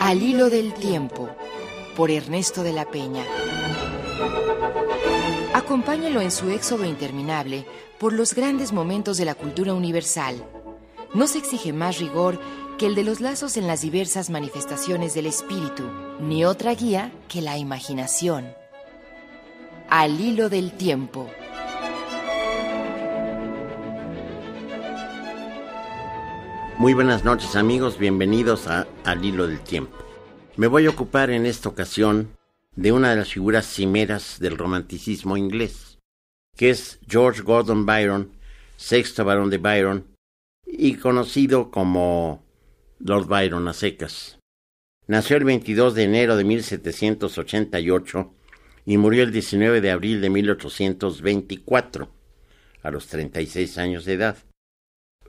Al hilo del tiempo, por Ernesto de la Peña. Acompáñalo en su éxodo interminable por los grandes momentos de la cultura universal. No se exige más rigor que el de los lazos en las diversas manifestaciones del espíritu, ni otra guía que la imaginación. Al hilo del tiempo. Muy buenas noches amigos, bienvenidos a Al hilo del tiempo. Me voy a ocupar en esta ocasión de una de las figuras cimeras del romanticismo inglés, que es George Gordon Byron, sexto barón de Byron, y conocido como Lord Byron a secas. Nació el 22 de enero de 1788 y murió el 19 de abril de 1824, a los 36 años de edad.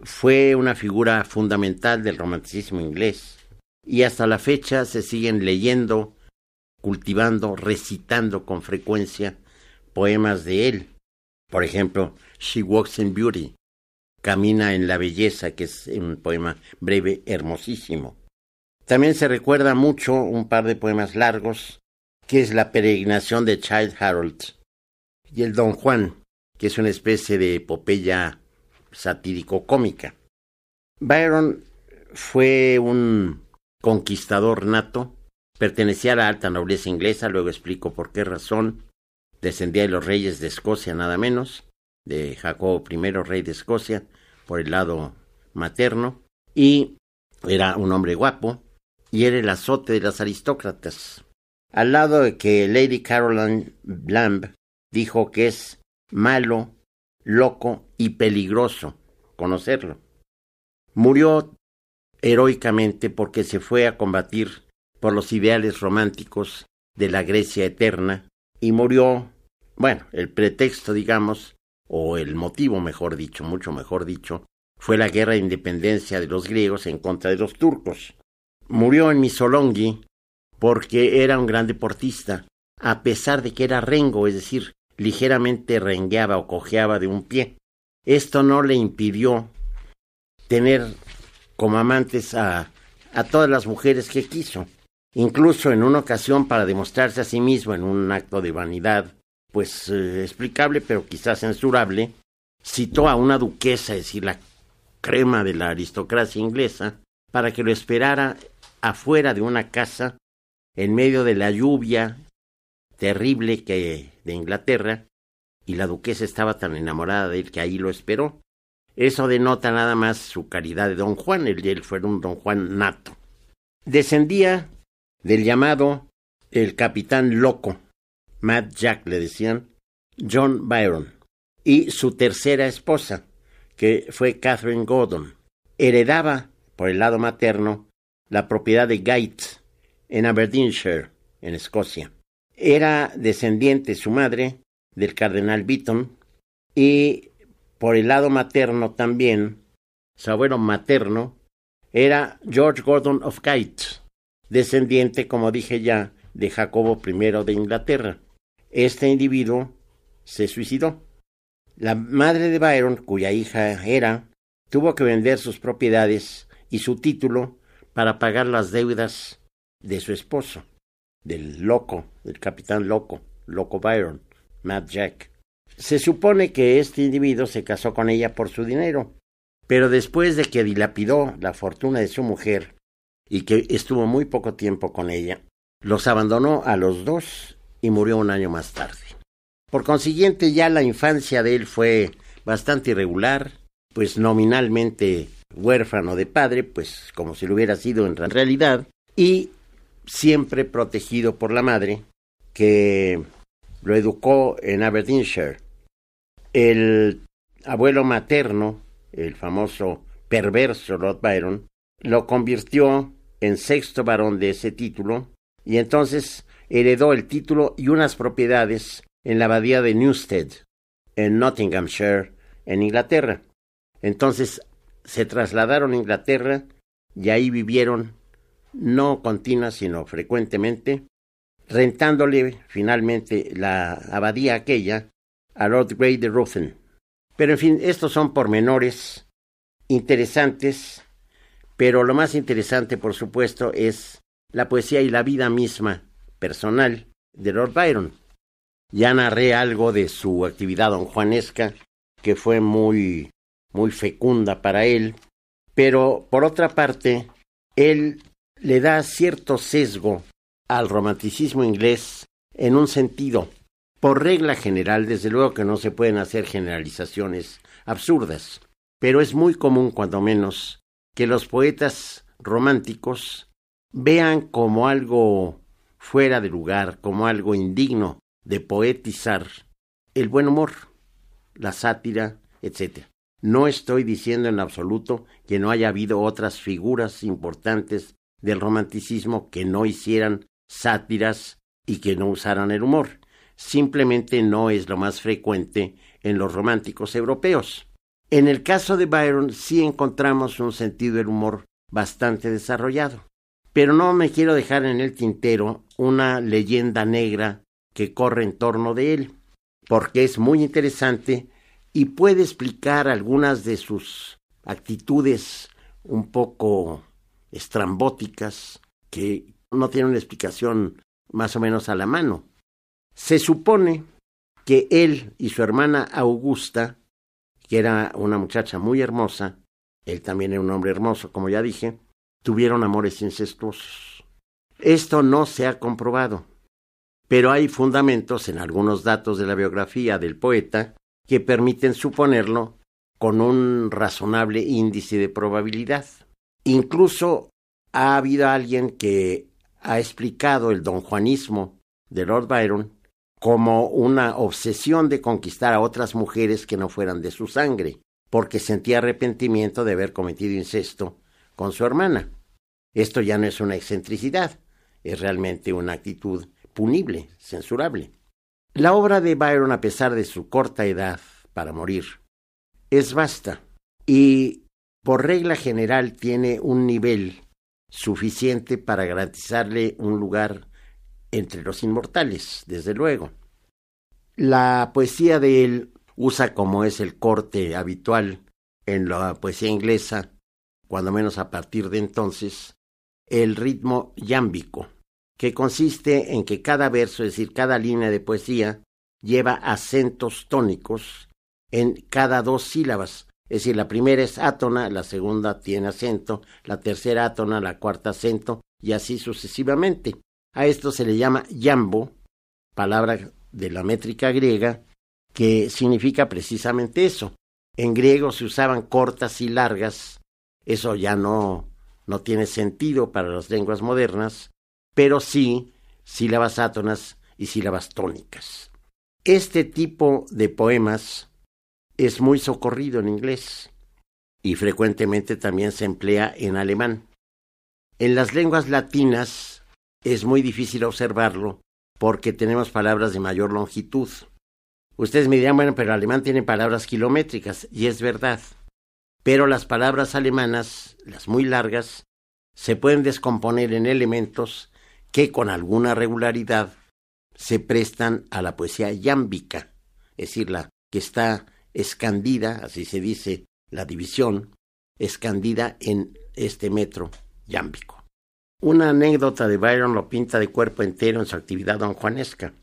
Fue una figura fundamental del romanticismo inglés y hasta la fecha se siguen leyendo, cultivando, recitando con frecuencia poemas de él. Por ejemplo, She Walks in Beauty, Camina en la Belleza, que es un poema breve, hermosísimo. También se recuerda mucho un par de poemas largos que es la peregrinación de Child Harold, y el Don Juan, que es una especie de epopeya satírico-cómica. Byron fue un conquistador nato, pertenecía a la alta nobleza inglesa, luego explico por qué razón, descendía de los reyes de Escocia nada menos, de Jacobo I, rey de Escocia, por el lado materno, y era un hombre guapo, y era el azote de las aristócratas. Al lado de que Lady Caroline Lamb dijo que es malo, loco y peligroso conocerlo. Murió heroicamente porque se fue a combatir por los ideales románticos de la Grecia eterna y murió, bueno, el pretexto, digamos, o el motivo, mejor dicho, mucho mejor dicho, fue la guerra de independencia de los griegos en contra de los turcos. Murió en Missolonghi porque era un gran deportista, a pesar de que era rengo, es decir, ligeramente rengueaba o cojeaba de un pie. Esto no le impidió tener como amantes a, a todas las mujeres que quiso. Incluso en una ocasión para demostrarse a sí mismo en un acto de vanidad, pues eh, explicable pero quizás censurable, citó a una duquesa, es decir, la crema de la aristocracia inglesa, para que lo esperara afuera de una casa en medio de la lluvia terrible que de Inglaterra, y la duquesa estaba tan enamorada de él que ahí lo esperó. Eso denota nada más su caridad de don Juan, de él fue un don Juan nato. Descendía del llamado el capitán loco, Matt Jack le decían, John Byron, y su tercera esposa, que fue Catherine Gordon. Heredaba, por el lado materno, la propiedad de Gates, en Aberdeenshire, en Escocia. Era descendiente su madre del cardenal Beaton y por el lado materno también, su abuelo materno era George Gordon of Kite, descendiente, como dije ya, de Jacobo I de Inglaterra. Este individuo se suicidó. La madre de Byron, cuya hija era, tuvo que vender sus propiedades y su título para pagar las deudas de su esposo, del loco, del capitán loco, loco Byron, Matt Jack. Se supone que este individuo se casó con ella por su dinero, pero después de que dilapidó la fortuna de su mujer y que estuvo muy poco tiempo con ella, los abandonó a los dos y murió un año más tarde. Por consiguiente, ya la infancia de él fue bastante irregular, pues nominalmente huérfano de padre, pues como si lo hubiera sido en realidad, y siempre protegido por la madre, que lo educó en Aberdeenshire. El abuelo materno, el famoso perverso Lord Byron, lo convirtió en sexto varón de ese título y entonces heredó el título y unas propiedades en la abadía de Newstead, en Nottinghamshire, en Inglaterra. Entonces se trasladaron a Inglaterra y ahí vivieron no continua sino frecuentemente, rentándole finalmente la abadía aquella a Lord Grey de Ruthen. Pero en fin, estos son pormenores interesantes, pero lo más interesante, por supuesto, es la poesía y la vida misma personal de Lord Byron. Ya narré algo de su actividad donjuanesca, que fue muy, muy fecunda para él, pero por otra parte, él le da cierto sesgo al romanticismo inglés en un sentido. Por regla general, desde luego que no se pueden hacer generalizaciones absurdas, pero es muy común, cuando menos, que los poetas románticos vean como algo fuera de lugar, como algo indigno de poetizar el buen humor, la sátira, etc. No estoy diciendo en absoluto que no haya habido otras figuras importantes del romanticismo que no hicieran sátiras y que no usaran el humor. Simplemente no es lo más frecuente en los románticos europeos. En el caso de Byron sí encontramos un sentido del humor bastante desarrollado. Pero no me quiero dejar en el tintero una leyenda negra que corre en torno de él, porque es muy interesante y puede explicar algunas de sus actitudes un poco estrambóticas que no tienen una explicación más o menos a la mano. Se supone que él y su hermana Augusta, que era una muchacha muy hermosa, él también era un hombre hermoso, como ya dije, tuvieron amores incestuosos. Esto no se ha comprobado, pero hay fundamentos en algunos datos de la biografía del poeta que permiten suponerlo con un razonable índice de probabilidad. Incluso ha habido alguien que ha explicado el don Juanismo de Lord Byron como una obsesión de conquistar a otras mujeres que no fueran de su sangre, porque sentía arrepentimiento de haber cometido incesto con su hermana. Esto ya no es una excentricidad, es realmente una actitud punible, censurable. La obra de Byron, a pesar de su corta edad para morir, es vasta y por regla general tiene un nivel suficiente para garantizarle un lugar entre los inmortales, desde luego. La poesía de él usa como es el corte habitual en la poesía inglesa, cuando menos a partir de entonces, el ritmo yámbico, que consiste en que cada verso, es decir, cada línea de poesía, lleva acentos tónicos en cada dos sílabas, es decir, la primera es átona, la segunda tiene acento, la tercera átona, la cuarta acento, y así sucesivamente. A esto se le llama yambo, palabra de la métrica griega, que significa precisamente eso. En griego se usaban cortas y largas, eso ya no, no tiene sentido para las lenguas modernas, pero sí sílabas átonas y sílabas tónicas. Este tipo de poemas es muy socorrido en inglés y frecuentemente también se emplea en alemán. En las lenguas latinas es muy difícil observarlo porque tenemos palabras de mayor longitud. Ustedes me dirán, bueno, pero alemán tiene palabras kilométricas, y es verdad. Pero las palabras alemanas, las muy largas, se pueden descomponer en elementos que con alguna regularidad se prestan a la poesía yámbica, es decir, la que está escandida, así se dice la división, escandida en este metro yámbico. Una anécdota de Byron lo pinta de cuerpo entero en su actividad donjuanesca.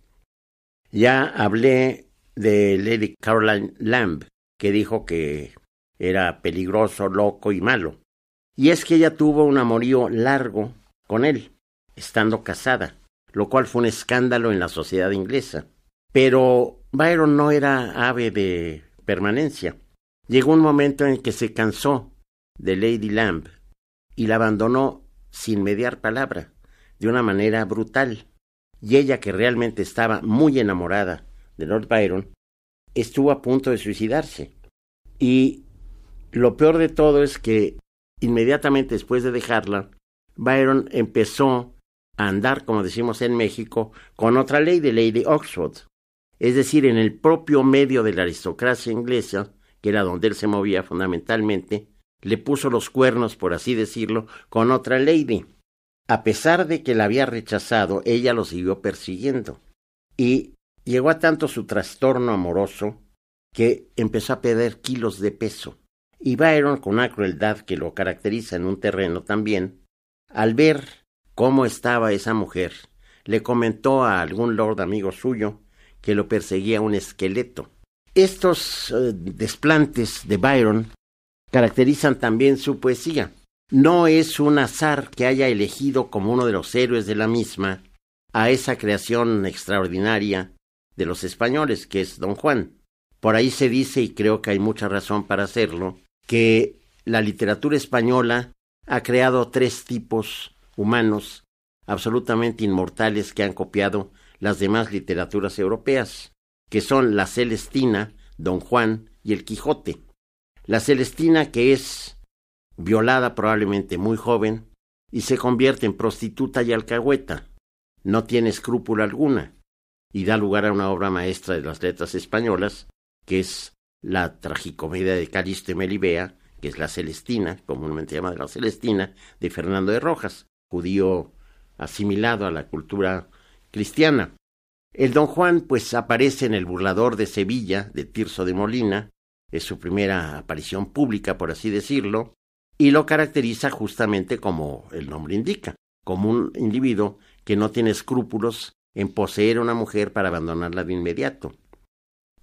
Ya hablé de Lady Caroline Lamb, que dijo que era peligroso, loco y malo. Y es que ella tuvo un amorío largo con él, estando casada, lo cual fue un escándalo en la sociedad inglesa. Pero Byron no era ave de permanencia. Llegó un momento en que se cansó de Lady Lamb y la abandonó sin mediar palabra, de una manera brutal. Y ella, que realmente estaba muy enamorada de Lord Byron, estuvo a punto de suicidarse. Y lo peor de todo es que inmediatamente después de dejarla, Byron empezó a andar, como decimos en México, con otra lady, Lady Oxford es decir, en el propio medio de la aristocracia inglesa, que era donde él se movía fundamentalmente, le puso los cuernos, por así decirlo, con otra lady. A pesar de que la había rechazado, ella lo siguió persiguiendo. Y llegó a tanto su trastorno amoroso que empezó a perder kilos de peso. Y Byron, con una crueldad que lo caracteriza en un terreno también, al ver cómo estaba esa mujer, le comentó a algún lord amigo suyo que lo perseguía un esqueleto. Estos eh, desplantes de Byron caracterizan también su poesía. No es un azar que haya elegido como uno de los héroes de la misma a esa creación extraordinaria de los españoles, que es Don Juan. Por ahí se dice, y creo que hay mucha razón para hacerlo, que la literatura española ha creado tres tipos humanos absolutamente inmortales que han copiado las demás literaturas europeas, que son la Celestina, Don Juan y el Quijote. La Celestina que es violada probablemente muy joven y se convierte en prostituta y alcahueta. No tiene escrúpula alguna y da lugar a una obra maestra de las letras españolas, que es la tragicomedia de Calisto y Melibea, que es la Celestina, comúnmente llamada la Celestina, de Fernando de Rojas, judío asimilado a la cultura cristiana. El don Juan pues aparece en El burlador de Sevilla de Tirso de Molina, es su primera aparición pública, por así decirlo, y lo caracteriza justamente como el nombre indica, como un individuo que no tiene escrúpulos en poseer a una mujer para abandonarla de inmediato.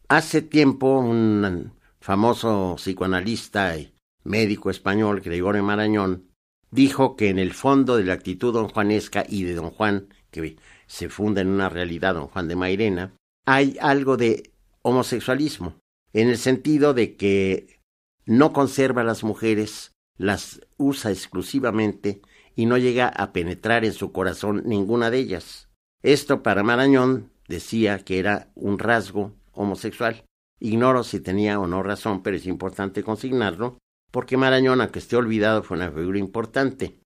Hace tiempo un famoso psicoanalista y médico español, Gregorio Marañón, dijo que en el fondo de la actitud don Juanesca y de don Juan, que se funda en una realidad don Juan de Mairena, hay algo de homosexualismo, en el sentido de que no conserva a las mujeres, las usa exclusivamente y no llega a penetrar en su corazón ninguna de ellas. Esto para Marañón decía que era un rasgo homosexual. Ignoro si tenía o no razón, pero es importante consignarlo, porque Marañón, aunque esté olvidado, fue una figura importante.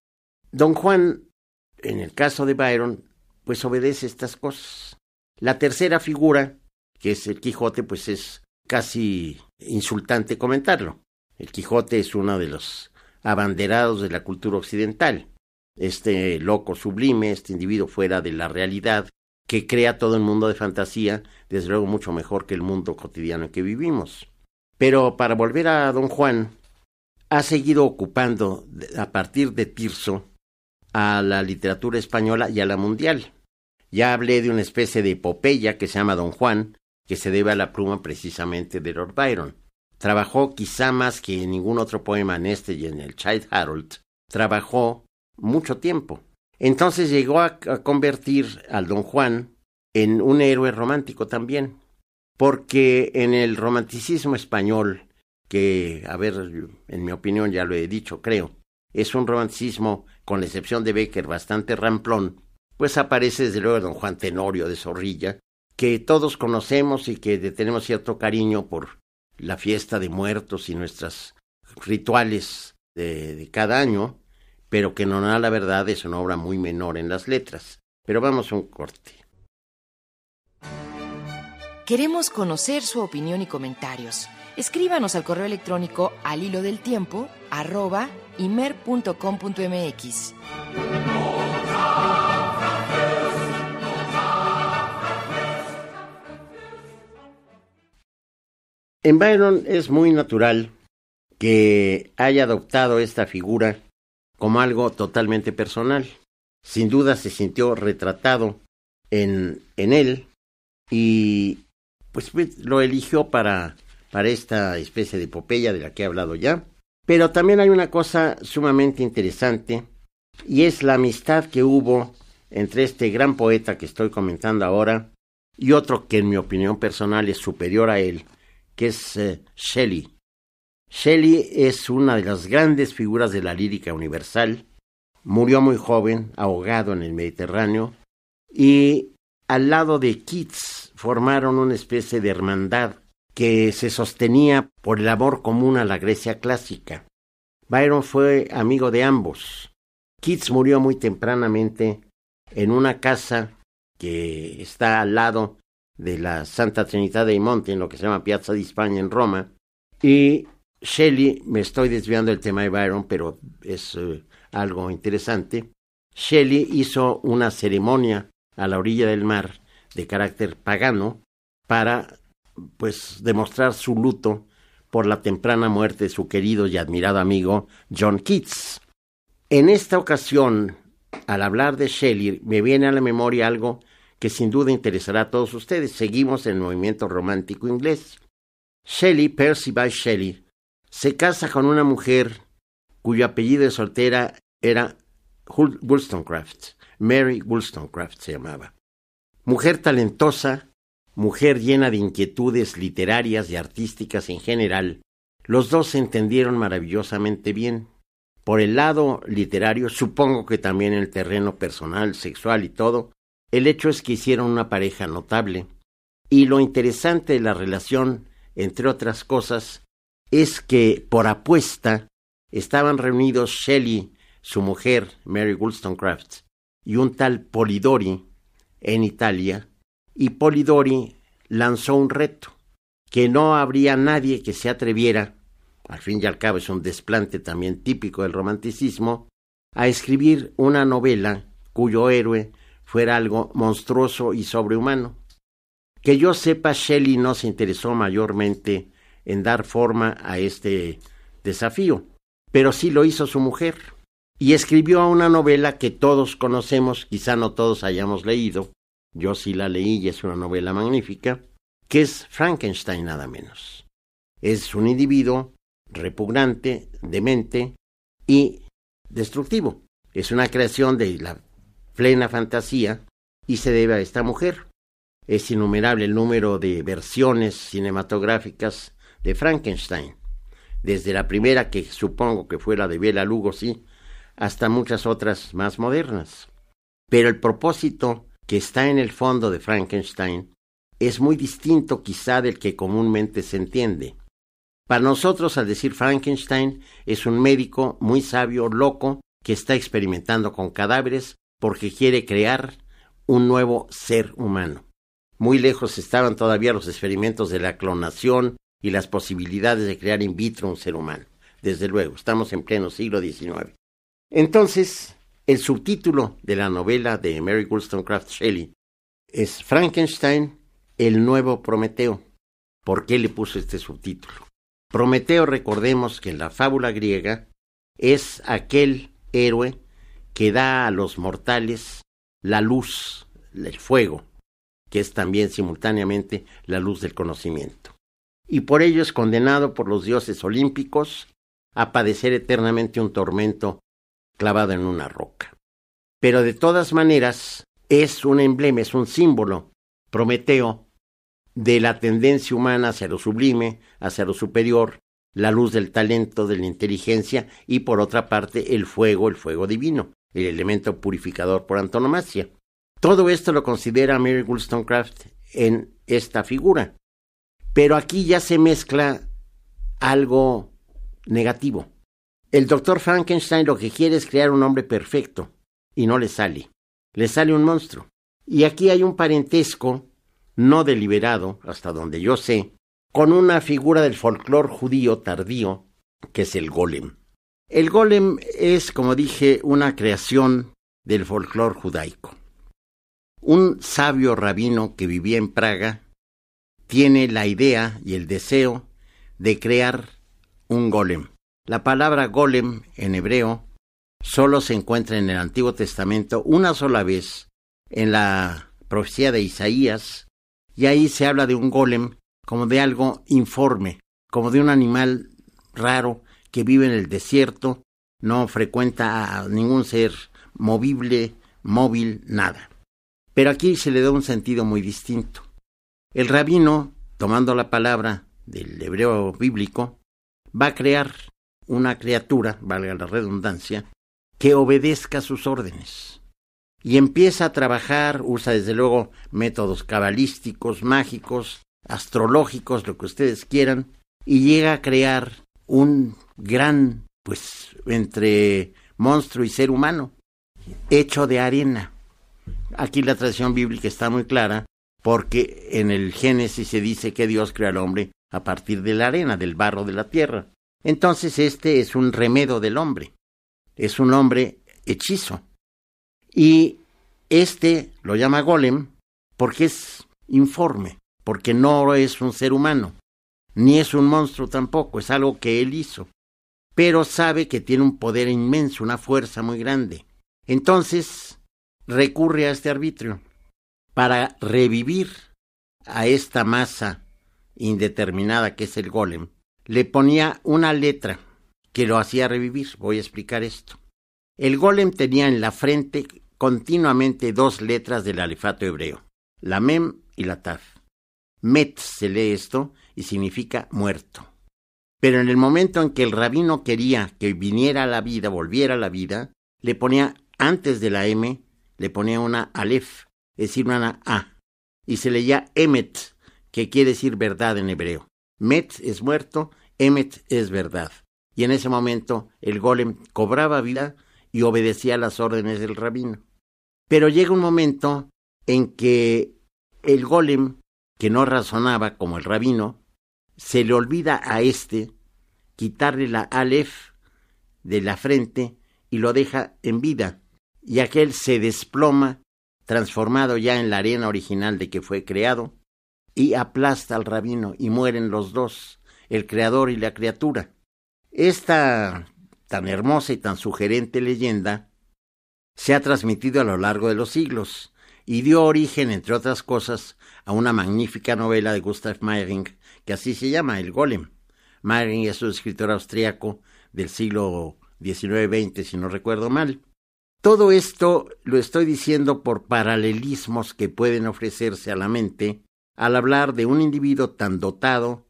Don Juan, en el caso de Byron, pues obedece estas cosas. La tercera figura, que es el Quijote, pues es casi insultante comentarlo. El Quijote es uno de los abanderados de la cultura occidental. Este loco sublime, este individuo fuera de la realidad, que crea todo el mundo de fantasía, desde luego mucho mejor que el mundo cotidiano en que vivimos. Pero para volver a don Juan, ha seguido ocupando, a partir de Tirso, a la literatura española y a la mundial. Ya hablé de una especie de epopeya que se llama Don Juan, que se debe a la pluma precisamente de Lord Byron. Trabajó quizá más que en ningún otro poema en este y en el Child Harold, trabajó mucho tiempo. Entonces llegó a, a convertir al Don Juan en un héroe romántico también, porque en el romanticismo español, que, a ver, en mi opinión ya lo he dicho, creo, es un romanticismo con la excepción de Becker, bastante ramplón, pues aparece desde luego don Juan Tenorio de Zorrilla, que todos conocemos y que tenemos cierto cariño por la fiesta de muertos y nuestros rituales de, cada año, pero que no nada la verdad es una obra muy menor en las letras. Pero vamos a un corte. Queremos conocer su opinión y comentarios Escríbanos al correo electrónico al hilo del tiempo arroba imer.com.mx. En Byron es muy natural que haya adoptado esta figura como algo totalmente personal. Sin duda se sintió retratado en, en él y pues lo eligió para para esta especie de epopeya de la que he hablado ya. Pero también hay una cosa sumamente interesante y es la amistad que hubo entre este gran poeta que estoy comentando ahora y otro que en mi opinión personal es superior a él, que es eh, Shelley. Shelley es una de las grandes figuras de la lírica universal. Murió muy joven, ahogado en el Mediterráneo, y al lado de Keats formaron una especie de hermandad que se sostenía por el amor común a la Grecia clásica. Byron fue amigo de ambos. Keats murió muy tempranamente en una casa que está al lado de la Santa Trinidad de Monte, en lo que se llama Piazza di España en Roma. Y Shelley, me estoy desviando del tema de Byron, pero es eh, algo interesante. Shelley hizo una ceremonia a la orilla del mar de carácter pagano para pues demostrar su luto por la temprana muerte de su querido y admirado amigo John Keats. En esta ocasión, al hablar de Shelley, me viene a la memoria algo que sin duda interesará a todos ustedes. Seguimos el movimiento romántico inglés. Shelley, Percy by Shelley, se casa con una mujer cuyo apellido de soltera era Wollstonecraft. Mary Wollstonecraft se llamaba. Mujer talentosa, mujer llena de inquietudes literarias y artísticas en general, los dos se entendieron maravillosamente bien. Por el lado literario, supongo que también en el terreno personal, sexual y todo, el hecho es que hicieron una pareja notable. Y lo interesante de la relación, entre otras cosas, es que por apuesta estaban reunidos Shelley, su mujer, Mary Wollstonecraft, y un tal Polidori en Italia, y Polidori lanzó un reto, que no habría nadie que se atreviera, al fin y al cabo es un desplante también típico del romanticismo, a escribir una novela cuyo héroe fuera algo monstruoso y sobrehumano. Que yo sepa, Shelley no se interesó mayormente en dar forma a este desafío, pero sí lo hizo su mujer, y escribió una novela que todos conocemos, quizá no todos hayamos leído, yo sí la leí y es una novela magnífica, que es Frankenstein nada menos. Es un individuo repugnante, demente y destructivo. Es una creación de la plena fantasía y se debe a esta mujer. Es innumerable el número de versiones cinematográficas de Frankenstein, desde la primera que supongo que fue la de Bela Lugosi hasta muchas otras más modernas. Pero el propósito que está en el fondo de Frankenstein es muy distinto quizá del que comúnmente se entiende. Para nosotros, al decir Frankenstein, es un médico muy sabio, loco, que está experimentando con cadáveres porque quiere crear un nuevo ser humano. Muy lejos estaban todavía los experimentos de la clonación y las posibilidades de crear in vitro un ser humano. Desde luego, estamos en pleno siglo XIX. Entonces, el subtítulo de la novela de Mary Wollstonecraft Shelley es Frankenstein, el nuevo Prometeo. ¿Por qué le puso este subtítulo? Prometeo, recordemos que en la fábula griega es aquel héroe que da a los mortales la luz, el fuego, que es también simultáneamente la luz del conocimiento. Y por ello es condenado por los dioses olímpicos a padecer eternamente un tormento clavado en una roca. Pero de todas maneras, es un emblema, es un símbolo, Prometeo, de la tendencia humana hacia lo sublime, hacia lo superior, la luz del talento, de la inteligencia y por otra parte el fuego, el fuego divino, el elemento purificador por antonomasia. Todo esto lo considera Mary Wollstonecraft en esta figura. Pero aquí ya se mezcla algo negativo. El doctor Frankenstein lo que quiere es crear un hombre perfecto y no le sale. Le sale un monstruo. Y aquí hay un parentesco no deliberado, hasta donde yo sé, con una figura del folclor judío tardío, que es el golem. El golem es, como dije, una creación del folclor judaico. Un sabio rabino que vivía en Praga tiene la idea y el deseo de crear un golem. La palabra golem en hebreo solo se encuentra en el Antiguo Testamento una sola vez, en la profecía de Isaías, y ahí se habla de un golem como de algo informe, como de un animal raro que vive en el desierto, no frecuenta a ningún ser movible, móvil, nada. Pero aquí se le da un sentido muy distinto. El rabino, tomando la palabra del hebreo bíblico, va a crear una criatura, valga la redundancia, que obedezca sus órdenes. Y empieza a trabajar, usa desde luego métodos cabalísticos, mágicos, astrológicos, lo que ustedes quieran, y llega a crear un gran, pues, entre monstruo y ser humano, hecho de arena. Aquí la tradición bíblica está muy clara, porque en el Génesis se dice que Dios crea al hombre a partir de la arena, del barro de la tierra. Entonces este es un remedo del hombre, es un hombre hechizo. Y este lo llama golem porque es informe, porque no es un ser humano, ni es un monstruo tampoco, es algo que él hizo, pero sabe que tiene un poder inmenso, una fuerza muy grande. Entonces recurre a este arbitrio para revivir a esta masa indeterminada que es el golem le ponía una letra que lo hacía revivir. Voy a explicar esto. El golem tenía en la frente continuamente dos letras del alefato hebreo, la mem y la taf. Met se lee esto y significa muerto. Pero en el momento en que el rabino quería que viniera a la vida, volviera a la vida, le ponía antes de la M, le ponía una alef, es decir, una A, y se leía emet, que quiere decir verdad en hebreo. Met es muerto, Emet es verdad. Y en ese momento el golem cobraba vida y obedecía las órdenes del rabino. Pero llega un momento en que el golem, que no razonaba como el rabino, se le olvida a éste quitarle la alef de la frente y lo deja en vida, y aquel se desploma, transformado ya en la arena original de que fue creado, y aplasta al rabino y mueren los dos, el creador y la criatura. Esta tan hermosa y tan sugerente leyenda se ha transmitido a lo largo de los siglos y dio origen, entre otras cosas, a una magnífica novela de Gustav Meyring, que así se llama, El Golem. Meyring es un escritor austriaco del siglo XIX-XX, si no recuerdo mal. Todo esto lo estoy diciendo por paralelismos que pueden ofrecerse a la mente al hablar de un individuo tan dotado,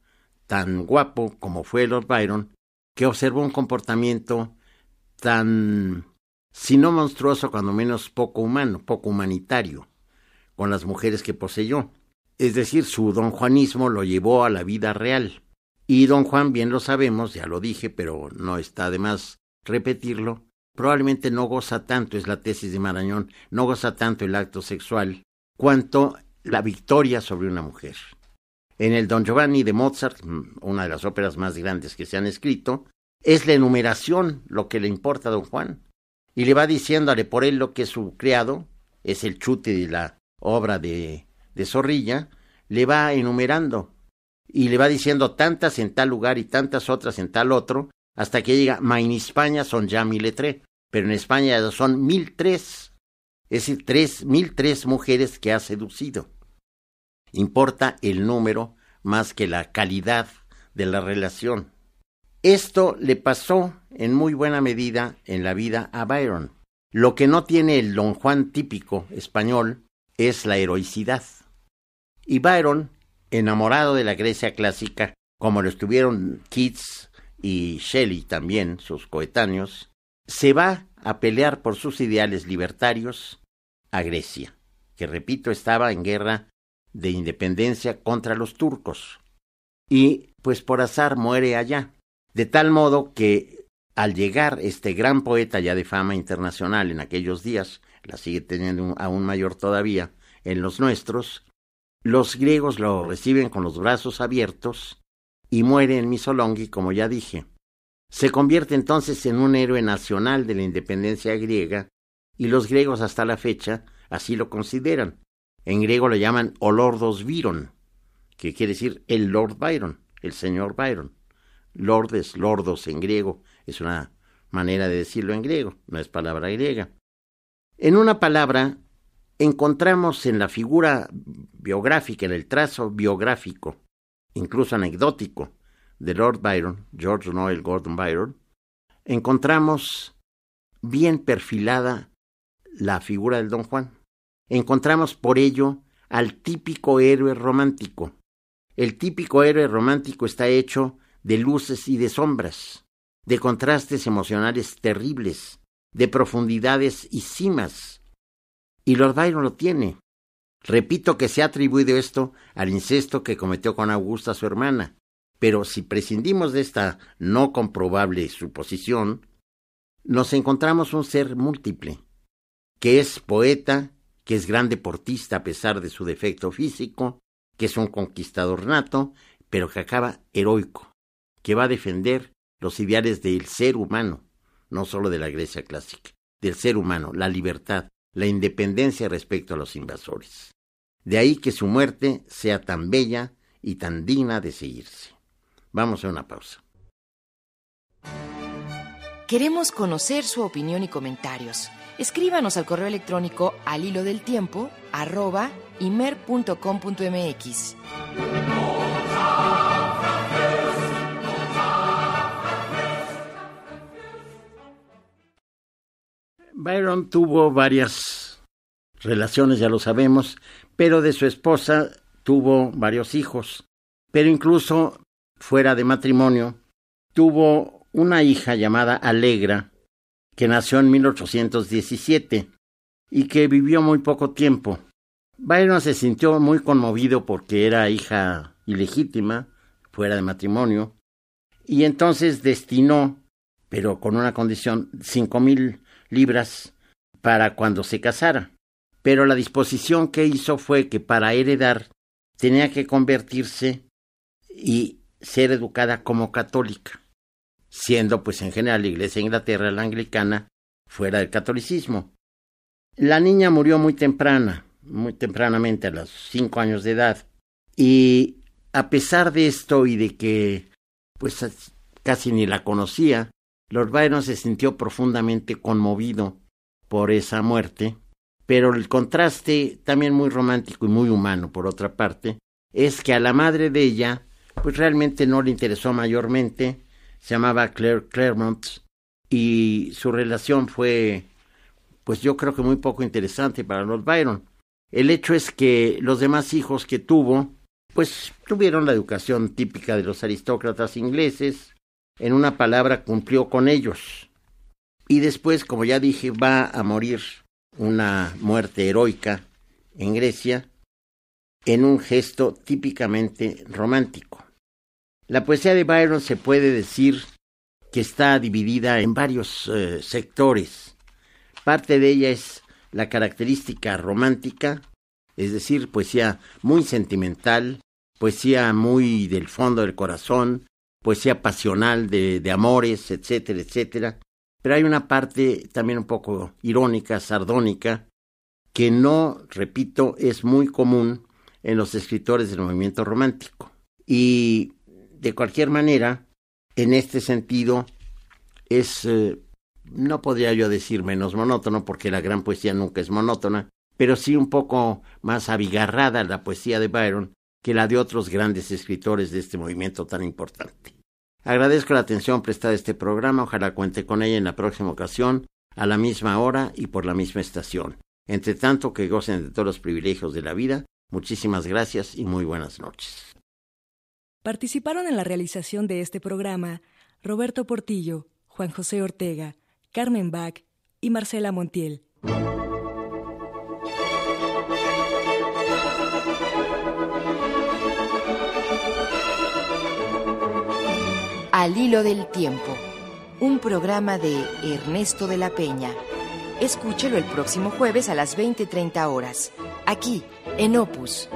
tan guapo como fue Lord Byron, que observó un comportamiento tan, si no monstruoso, cuando menos poco humano, poco humanitario, con las mujeres que poseyó. Es decir, su don Juanismo lo llevó a la vida real. Y don Juan, bien lo sabemos, ya lo dije, pero no está de más repetirlo, probablemente no goza tanto, es la tesis de Marañón, no goza tanto el acto sexual, cuanto la victoria sobre una mujer. En el Don Giovanni de Mozart, una de las óperas más grandes que se han escrito, es la enumeración lo que le importa a don Juan. Y le va diciéndole por él lo que su criado, es el chute de la obra de, de Zorrilla, le va enumerando y le va diciendo tantas en tal lugar y tantas otras en tal otro, hasta que llega, en España son ya mil tres, pero en España son mil tres es decir, 3.003 mujeres que ha seducido. Importa el número más que la calidad de la relación. Esto le pasó en muy buena medida en la vida a Byron. Lo que no tiene el don Juan típico español es la heroicidad. Y Byron, enamorado de la Grecia clásica, como lo estuvieron Keats y Shelley también, sus coetáneos, se va a pelear por sus ideales libertarios a Grecia, que repito estaba en guerra de independencia contra los turcos. Y pues por azar muere allá. De tal modo que al llegar este gran poeta ya de fama internacional en aquellos días, la sigue teniendo aún mayor todavía en los nuestros, los griegos lo reciben con los brazos abiertos y muere en Misolongi, como ya dije. Se convierte entonces en un héroe nacional de la independencia griega y los griegos hasta la fecha así lo consideran. En griego lo llaman Olordos Byron, que quiere decir el Lord Byron, el señor Byron. Lordes, lordos en griego, es una manera de decirlo en griego, no es palabra griega. En una palabra, encontramos en la figura biográfica, en el trazo biográfico, incluso anecdótico, de Lord Byron, George Noel Gordon Byron, encontramos bien perfilada la figura del don Juan. Encontramos por ello al típico héroe romántico. El típico héroe romántico está hecho de luces y de sombras, de contrastes emocionales terribles, de profundidades y cimas. Y Lord Byron lo tiene. Repito que se ha atribuido esto al incesto que cometió con Augusta su hermana, pero si prescindimos de esta no comprobable suposición, nos encontramos un ser múltiple, que es poeta, que es gran deportista a pesar de su defecto físico, que es un conquistador nato, pero que acaba heroico, que va a defender los ideales del ser humano, no solo de la Grecia clásica, del ser humano, la libertad, la independencia respecto a los invasores. De ahí que su muerte sea tan bella y tan digna de seguirse. Vamos a una pausa. Queremos conocer su opinión y comentarios Escríbanos al correo electrónico al hilo del tiempo arroba imer.com.mx. Byron tuvo varias relaciones, ya lo sabemos, pero de su esposa tuvo varios hijos. Pero incluso fuera de matrimonio, tuvo una hija llamada Alegra, que nació en 1817 y que vivió muy poco tiempo. Byron se sintió muy conmovido porque era hija ilegítima, fuera de matrimonio, y entonces destinó, pero con una condición, cinco mil libras para cuando se casara. Pero la disposición que hizo fue que para heredar tenía que convertirse y ser educada como católica siendo pues en general la Iglesia Inglaterra la anglicana fuera del catolicismo. La niña murió muy temprana, muy tempranamente, a los cinco años de edad, y a pesar de esto y de que pues casi ni la conocía, Lord Byron se sintió profundamente conmovido por esa muerte, pero el contraste, también muy romántico y muy humano por otra parte, es que a la madre de ella, pues realmente no le interesó mayormente, se llamaba Claire Claremont y su relación fue, pues yo creo que muy poco interesante para Lord Byron. El hecho es que los demás hijos que tuvo, pues tuvieron la educación típica de los aristócratas ingleses, en una palabra cumplió con ellos. Y después, como ya dije, va a morir una muerte heroica en Grecia en un gesto típicamente romántico. La poesía de Byron se puede decir que está dividida en varios eh, sectores. Parte de ella es la característica romántica, es decir, poesía muy sentimental, poesía muy del fondo del corazón, poesía pasional de, de, amores, etcétera, etcétera. Pero hay una parte también un poco irónica, sardónica, que no, repito, es muy común en los escritores del movimiento romántico. Y de cualquier manera, en este sentido, es, eh, no podría yo decir menos monótono, porque la gran poesía nunca es monótona, pero sí un poco más abigarrada la poesía de Byron que la de otros grandes escritores de este movimiento tan importante. Agradezco la atención prestada a este programa, ojalá cuente con ella en la próxima ocasión, a la misma hora y por la misma estación. Entre tanto, que gocen de todos los privilegios de la vida. Muchísimas gracias y muy buenas noches. Participaron en la realización de este programa Roberto Portillo, Juan José Ortega, Carmen Bach y Marcela Montiel. Al hilo del tiempo, un programa de Ernesto de la Peña. Escúchelo el próximo jueves a las 20:30 horas, aquí en Opus.